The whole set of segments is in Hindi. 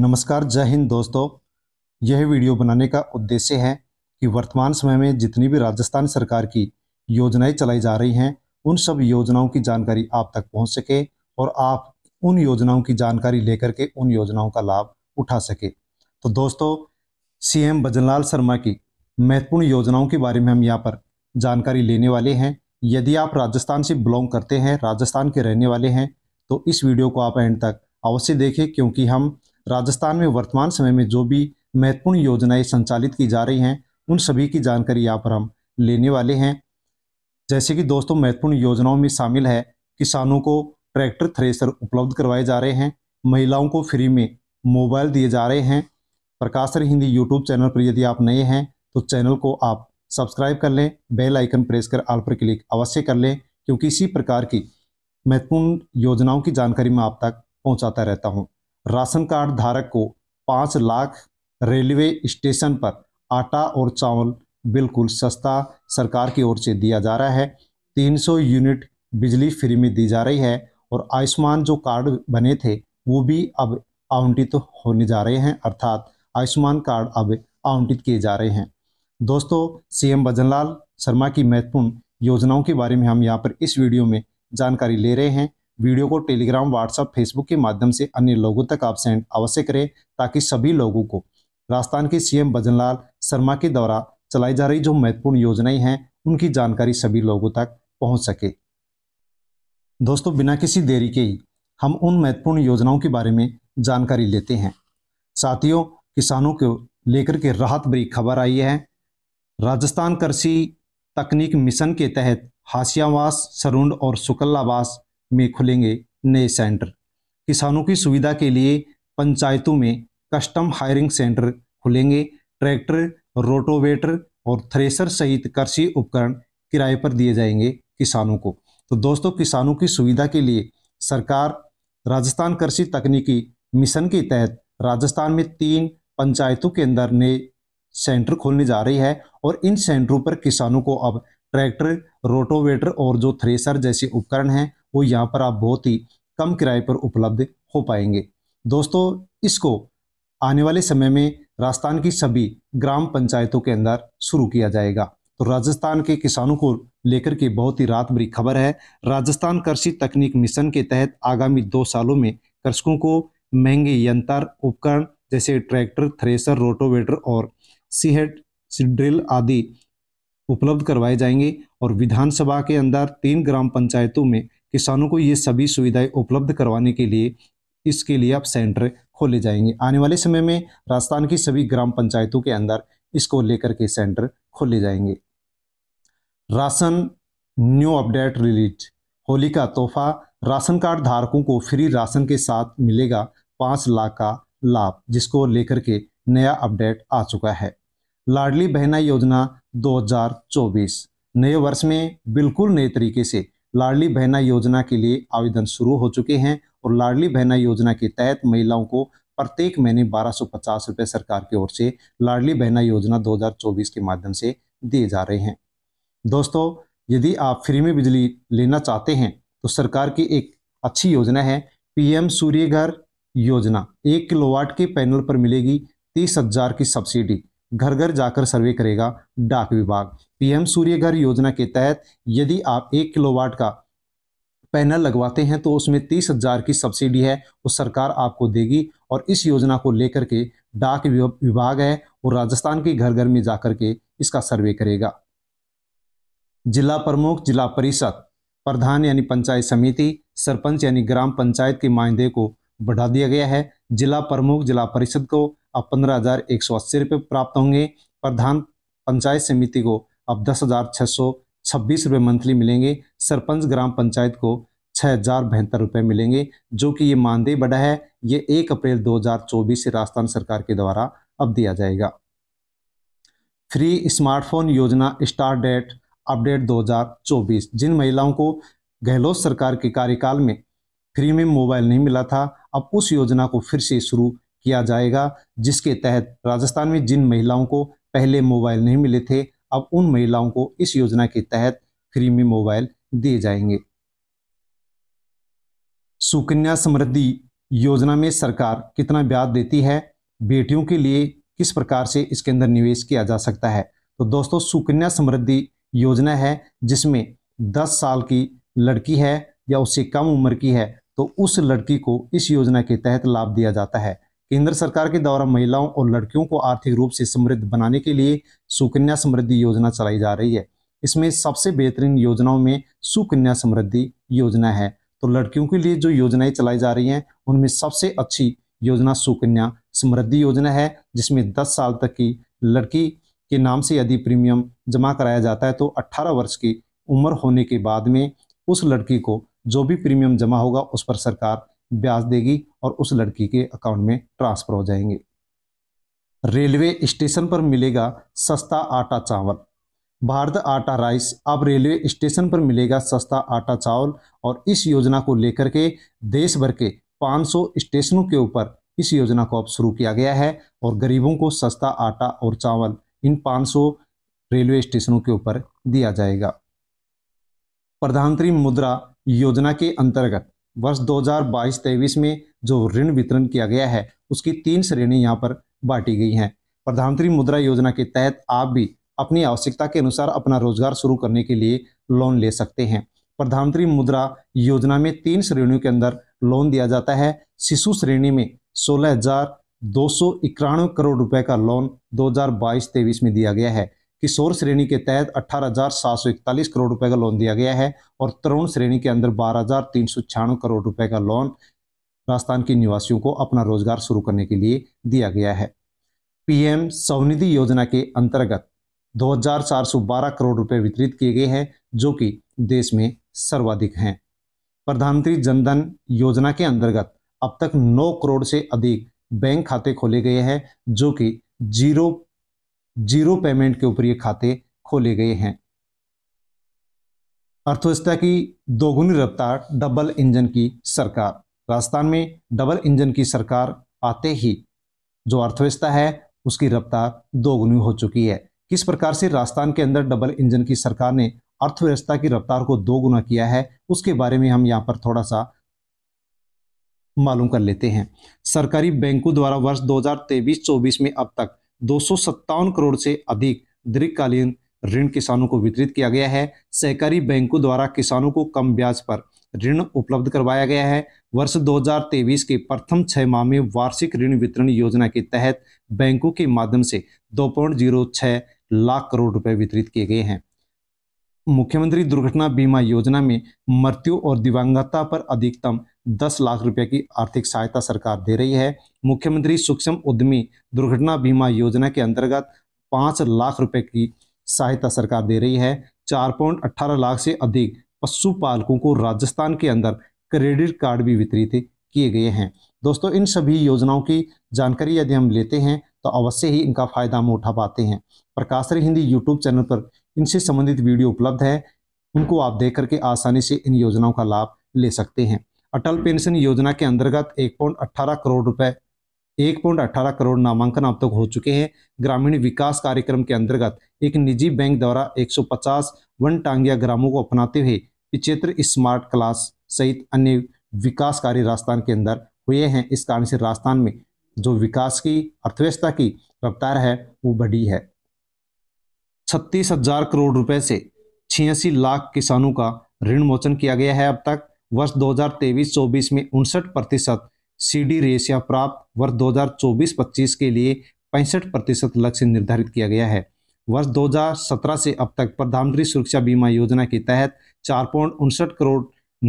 नमस्कार जय हिंद दोस्तों यह वीडियो बनाने का उद्देश्य है कि वर्तमान समय में जितनी भी राजस्थान सरकार की योजनाएं चलाई जा रही हैं उन सब योजनाओं की जानकारी आप तक पहुंच सके और आप उन योजनाओं की जानकारी लेकर के उन योजनाओं का लाभ उठा सके तो दोस्तों सीएम भजनलाल शर्मा की महत्वपूर्ण योजनाओं के बारे में हम यहाँ पर जानकारी लेने वाले हैं यदि आप राजस्थान से बिलोंग करते हैं राजस्थान के रहने वाले हैं तो इस वीडियो को आप एंड तक अवश्य देखें क्योंकि हम राजस्थान में वर्तमान समय में जो भी महत्वपूर्ण योजनाएं संचालित की जा रही हैं उन सभी की जानकारी यहाँ पर हम लेने वाले हैं जैसे कि दोस्तों महत्वपूर्ण योजनाओं में शामिल है किसानों को ट्रैक्टर थ्रेसर उपलब्ध करवाए जा रहे हैं महिलाओं को फ्री में मोबाइल दिए जा रहे हैं प्रकाशर हिंदी यूट्यूब चैनल पर यदि आप नए हैं तो चैनल को आप सब्सक्राइब कर लें बेल आइकन प्रेस कर आल पर क्लिक अवश्य कर लें क्योंकि इसी प्रकार की महत्वपूर्ण योजनाओं की जानकारी मैं आप तक पहुंचाता रहता हूं राशन कार्ड धारक को पाँच लाख रेलवे स्टेशन पर आटा और चावल बिल्कुल सस्ता सरकार की ओर से दिया जा रहा है 300 यूनिट बिजली फ्री में दी जा रही है और आयुष्मान जो कार्ड बने थे वो भी अब आवंटित तो होने जा रहे हैं अर्थात आयुष्मान कार्ड अब आवंटित किए जा रहे हैं दोस्तों सीएम भजनलाल शर्मा की महत्वपूर्ण योजनाओं के बारे में हम यहाँ पर इस वीडियो में जानकारी ले रहे हैं वीडियो को टेलीग्राम व्हाट्सएप फेसबुक के माध्यम से अन्य लोगों तक आप सेंड अवश्य करें ताकि सभी लोगों को राजस्थान के सीएम भजनलाल शर्मा के द्वारा चलाई जा रही जो महत्वपूर्ण योजनाएं हैं उनकी जानकारी सभी लोगों तक पहुंच सके दोस्तों बिना किसी देरी के ही हम उन महत्वपूर्ण योजनाओं के बारे में जानकारी लेते हैं साथियों किसानों को लेकर के राहत भरी खबर आई है राजस्थान कृषि तकनीक मिशन के तहत हाशियावास सरुंड और सुकल्लावास में खुलेंगे नए सेंटर किसानों की सुविधा के लिए पंचायतों में कस्टम हायरिंग सेंटर खुलेंगे ट्रैक्टर रोटोवेटर और थ्रेसर सहित कृषि उपकरण किराए पर दिए जाएंगे किसानों को तो दोस्तों किसानों की सुविधा के लिए सरकार राजस्थान कृषि तकनीकी मिशन के तहत राजस्थान में तीन पंचायतों के अंदर नए सेंटर खोलने जा रही है और इन सेंटरों पर किसानों को अब ट्रैक्टर रोटोवेटर और जो थ्रेसर जैसे उपकरण हैं वो यहाँ पर आप बहुत ही कम किराए पर उपलब्ध हो पाएंगे दोस्तों इसको आने वाले समय में राजस्थान की सभी ग्राम पंचायतों के अंदर शुरू किया जाएगा तो राजस्थान के किसानों को लेकर के बहुत ही रात भरी खबर है राजस्थान कृषि तकनीक मिशन के तहत आगामी दो सालों में कृषकों को महंगे यंत्र उपकरण जैसे ट्रैक्टर थ्रेसर रोटोवेटर और सीहेट ड्रिल आदि उपलब्ध करवाए जाएंगे और विधानसभा के अंदर तीन ग्राम पंचायतों में किसानों को ये सभी सुविधाएं उपलब्ध करवाने के लिए इसके लिए अब सेंटर खोले जाएंगे आने वाले समय में राजस्थान की सभी ग्राम पंचायतों के अंदर इसको लेकर के सेंटर खोले जाएंगे ration new update release Holi का तोहफा राशन कार्ड धारकों को फ्री राशन के साथ मिलेगा पाँच लाख का लाभ जिसको लेकर के नया अपडेट आ चुका है लाडली बहना योजना 2024 नए वर्ष में बिल्कुल नए तरीके से लाडली बहना योजना के लिए आवेदन शुरू हो चुके हैं और लाडली बहना योजना के तहत महिलाओं को प्रत्येक महीने बारह सौ पचास रुपये सरकार की ओर से लाडली बहना योजना 2024 के माध्यम से दिए जा रहे हैं दोस्तों यदि आप फ्री में बिजली लेना चाहते हैं तो सरकार की एक अच्छी योजना है पीएम सूर्य घर योजना एक किलोवाट के पैनल पर मिलेगी तीस हजार की सब्सिडी घर घर जाकर सर्वे करेगा डाक विभाग पीएम सूर्य घर योजना के तहत यदि आप एक किलोवाट का पैनल लगवाते हैं तो उसमें तीस हजार की सब्सिडी है वो सरकार आपको देगी और इस योजना को लेकर के डाक विभाग है वो राजस्थान के घर घर में जाकर के इसका सर्वे करेगा जिला प्रमुख जिला परिषद प्रधान यानी पंचायत समिति सरपंच यानी ग्राम पंचायत के मायदे को बढ़ा दिया गया है जिला प्रमुख जिला परिषद को अब पंद्रह हज़ार एक सौ अस्सी रुपये प्राप्त होंगे प्रधान पंचायत समिति को अब दस हज़ार छह सौ छब्बीस रुपये मंथली मिलेंगे सरपंच ग्राम पंचायत को छः हज़ार बहत्तर रुपये मिलेंगे जो कि ये मानदेय बढ़ा है ये एक अप्रैल 2024 से राजस्थान सरकार के द्वारा अब दिया जाएगा फ्री स्मार्टफोन योजना स्टार डेट अपडेट 2024 जिन महिलाओं को गहलोत सरकार के कार्यकाल में फ्री में मोबाइल नहीं मिला था अब उस योजना को फिर से शुरू किया जाएगा जिसके तहत राजस्थान में जिन महिलाओं को पहले मोबाइल नहीं मिले थे अब उन महिलाओं को इस योजना के तहत फ्री में मोबाइल दिए जाएंगे सुकन्या समृद्धि योजना में सरकार कितना ब्याज देती है बेटियों के लिए किस प्रकार से इसके अंदर निवेश किया जा सकता है तो दोस्तों सुकन्या समृद्धि योजना है जिसमें 10 साल की लड़की है या उससे कम उम्र की है तो उस लड़की को इस योजना के तहत लाभ दिया जाता है केंद्र सरकार के द्वारा महिलाओं और लड़कियों को आर्थिक रूप से समृद्ध बनाने के लिए सुकन्या समृद्धि योजना चलाई जा रही है इसमें सबसे बेहतरीन योजनाओं में सुकन्या समृद्धि योजना है तो लड़कियों के लिए जो योजनाएं चलाई जा रही हैं उनमें सबसे अच्छी योजना सुकन्या समृद्धि योजना है जिसमें 10 साल तक की लड़की के नाम से यदि प्रीमियम जमा कराया जाता है तो 18 वर्ष की उम्र होने के बाद में उस लड़की को जो भी प्रीमियम जमा होगा उस पर सरकार ब्याज देगी और उस लड़की के अकाउंट में ट्रांसफर हो जाएंगे रेलवे स्टेशन पर मिलेगा सस्ता आटा चावल भारत आटा राइस अब रेलवे स्टेशन पर मिलेगा सस्ता आटा चावल और इस योजना को लेकर के देश भर के 500 स्टेशनों के ऊपर इस योजना को अब शुरू किया गया है और गरीबों को सस्ता आटा और चावल इन 500 रेलवे स्टेशनों के ऊपर दिया जाएगा प्रधानमंत्री मुद्रा योजना के अंतर्गत वर्ष 2022-23 में जो ऋण वितरण किया गया है उसकी तीन श्रेणी यहाँ पर बांटी गई हैं प्रधानमंत्री मुद्रा योजना के तहत आप भी अपनी आवश्यकता के अनुसार अपना रोजगार शुरू करने के लिए लोन ले सकते हैं प्रधानमंत्री मुद्रा योजना में तीन श्रेणियों के अंदर लोन दिया जाता है शिशु श्रेणी में सोलह हजार दो सौ इक्यानवे करोड़ रुपए का लोन 2022-23 में दिया गया है किशोर श्रेणी के तहत अठारह करोड़ रुपए का लोन दिया गया है और तरुण श्रेणी के अंदर बारह करोड़ रुपए का लोन राजस्थान के निवासियों को अपना रोजगार शुरू करने के लिए दिया गया है पीएम स्वनिधि योजना के अंतर्गत 2412 करोड़ रुपए वितरित किए गए हैं जो कि देश में सर्वाधिक हैं प्रधानमंत्री जनधन योजना के अंतर्गत अब तक 9 करोड़ से अधिक बैंक खाते खोले गए हैं जो कि जीरो जीरो पेमेंट के ऊपर ये खाते खोले गए हैं अर्थव्यवस्था की दोगुनी रफ्तार डबल इंजन की सरकार राजस्थान में डबल इंजन की सरकार आते ही जो अर्थव्यवस्था है उसकी रफ्तार दोगुनी हो चुकी है किस प्रकार से राजस्थान के अंदर डबल इंजन की सरकार ने अर्थव्यवस्था की रफ्तार को दोगुना किया है उसके बारे में हम यहाँ पर थोड़ा सा मालूम कर लेते हैं सरकारी बैंकों द्वारा वर्ष 2023-24 में अब तक दो करोड़ से अधिक दीर्घकालीन ऋण किसानों को वितरित किया गया है सहकारी बैंकों द्वारा किसानों को कम ब्याज पर ऋण उपलब्ध करवाया गया है वर्ष 2023 के प्रथम छह माह में वार्षिक ऋण वितरण योजना के तहत बैंकों के माध्यम से दो लाख करोड़ रुपए वितरित किए गए हैं मुख्यमंत्री दुर्घटना बीमा योजना में मृत्यु और दिवंगता पर अधिकतम दस लाख रुपए की आर्थिक सहायता सरकार दे रही है मुख्यमंत्री सूक्ष्म उद्यमी दुर्घटना बीमा योजना के अंतर्गत पाँच लाख रुपए की सहायता सरकार दे रही है चार पॉइंट अट्ठारह लाख से अधिक पशुपालकों को राजस्थान के अंदर क्रेडिट कार्ड भी वितरित किए गए हैं दोस्तों इन सभी योजनाओं की जानकारी यदि हम लेते हैं तो अवश्य ही इनका फ़ायदा हम उठा पाते हैं प्रकाशरी हिंदी यूट्यूब चैनल पर इनसे संबंधित वीडियो उपलब्ध है उनको आप देख करके आसानी से इन योजनाओं का लाभ ले सकते हैं अटल पेंशन योजना के अंतर्गत एक पॉइंट अट्ठारह करोड़ रुपए एक पॉइंट अट्ठारह करोड़ नामांकन अब तक तो हो चुके हैं ग्रामीण विकास कार्यक्रम के अंतर्गत एक निजी बैंक द्वारा 150 वन टांगिया ग्रामों को अपनाते हुए पिछेत्र स्मार्ट क्लास सहित अन्य विकास कार्य राजस्थान के अंदर हुए हैं इस कारण से राजस्थान में जो विकास की अर्थव्यवस्था की रफ्तार है वो बढ़ी है छत्तीस हजार करोड़ रुपए से छियासी लाख किसानों का ऋण मोचन किया गया है अब तक वर्ष 2023-24 में उनसठ प्रतिशत सी डी रेशिया प्राप्त वर्ष 2024-25 के लिए पैंसठ प्रतिशत लक्ष्य निर्धारित किया गया है वर्ष 2017 से अब तक प्रधानमंत्री सुरक्षा बीमा योजना के तहत चार पॉइंट उनसठ करोड़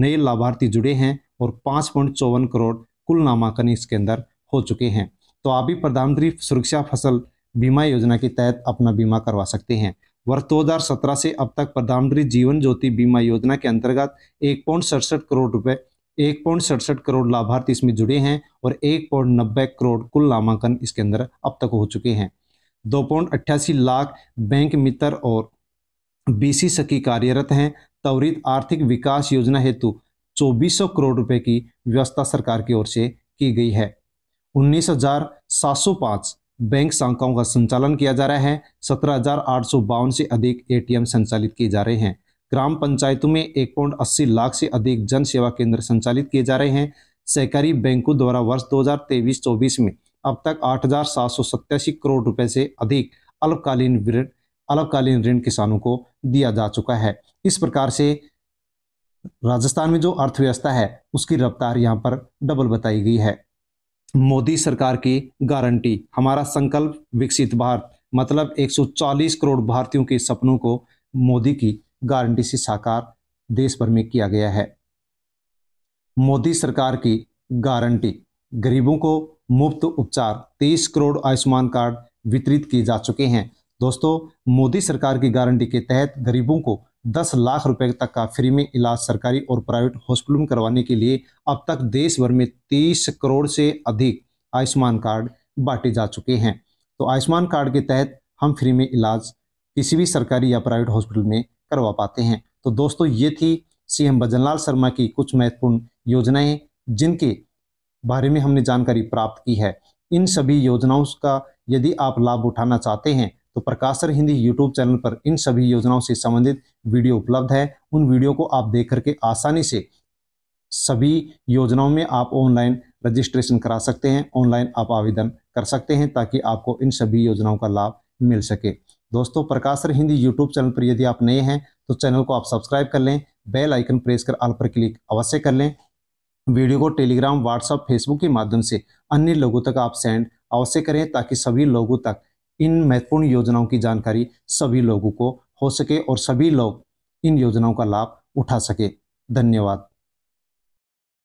नए लाभार्थी जुड़े हैं और पाँच पॉइंट चौवन करोड़ कुल नामांकन इसके अंदर हो चुके हैं तो आप भी प्रधानमंत्री सुरक्षा फसल बीमा योजना के तहत अपना बीमा करवा सकते हैं वर्ष 2017 से अब तक प्रधानमंत्री जीवन ज्योति बीमा योजना के अंतर्गत एक पॉइंट सड़सठ करोड़ रुपए एक पॉइंट सड़सठ करोड़ लाभार्थी इसमें जुड़े हैं और एक पॉइंट नब्बे करोड़ कुल नामांकन इसके अंदर अब तक हो चुके हैं दो पॉइंट अट्ठासी लाख बैंक मित्र और बीसी सखी कार्यरत हैं त्वरित आर्थिक विकास योजना हेतु चौबीस सौ करोड़ रुपए की व्यवस्था सरकार की ओर से की गई है उन्नीस हजार सात सौ 19,705 बैंक शाखाओं का संचालन किया जा रहा है सत्रह से अधिक एटीएम संचालित किए जा रहे हैं ग्राम पंचायतों में एक पॉइंट अस्सी लाख से अधिक जन सेवा केंद्र संचालित किए जा रहे हैं सहकारी बैंकों द्वारा वर्ष 2023-24 में अब तक आठ करोड़ रुपए से अधिक अल्पकालीन ऋण अल्पकालीन ऋण किसानों को दिया जा चुका है इस प्रकार से राजस्थान में जो अर्थव्यवस्था है उसकी रफ्तार यहाँ पर डबल बताई गई है मोदी सरकार की गारंटी हमारा संकल्प विकसित भारत मतलब 140 करोड़ भारतीयों के सपनों को मोदी की गारंटी से साकार देश भर में किया गया है मोदी सरकार की गारंटी गरीबों को मुफ्त उपचार 30 करोड़ आयुष्मान कार्ड वितरित किए जा चुके हैं दोस्तों मोदी सरकार की गारंटी के तहत गरीबों को दस लाख रुपए तक का फ्री में इलाज सरकारी और प्राइवेट हॉस्पिटल में करवाने के लिए अब तक देश भर में तीस करोड़ से अधिक आयुष्मान कार्ड बांटे जा चुके हैं तो आयुष्मान कार्ड के तहत हम फ्री में इलाज किसी भी सरकारी या प्राइवेट हॉस्पिटल में करवा पाते हैं तो दोस्तों ये थी सीएम भजनलाल शर्मा की कुछ महत्वपूर्ण योजनाएं जिनके बारे में हमने जानकारी प्राप्त की है इन सभी योजनाओं का यदि आप लाभ उठाना चाहते हैं तो प्रकाशर हिंदी यूट्यूब चैनल पर इन सभी योजनाओं से संबंधित वीडियो उपलब्ध है उन वीडियो को आप देख करके आसानी से सभी योजनाओं में आप ऑनलाइन रजिस्ट्रेशन करा सकते हैं ऑनलाइन आप आवेदन कर सकते हैं ताकि आपको इन सभी योजनाओं का लाभ मिल सके दोस्तों प्रकाशर हिंदी यूट्यूब चैनल पर यदि आप नए हैं तो चैनल को आप सब्सक्राइब कर लें बेल आइकन प्रेस कर आल पर क्लिक अवश्य कर लें वीडियो को टेलीग्राम व्हाट्सअप फेसबुक के माध्यम से अन्य लोगों तक आप सेंड अवश्य करें ताकि सभी लोगों तक इन महत्वपूर्ण योजनाओं की जानकारी सभी लोगों को हो सके और सभी लोग इन योजनाओं का लाभ उठा सके धन्यवाद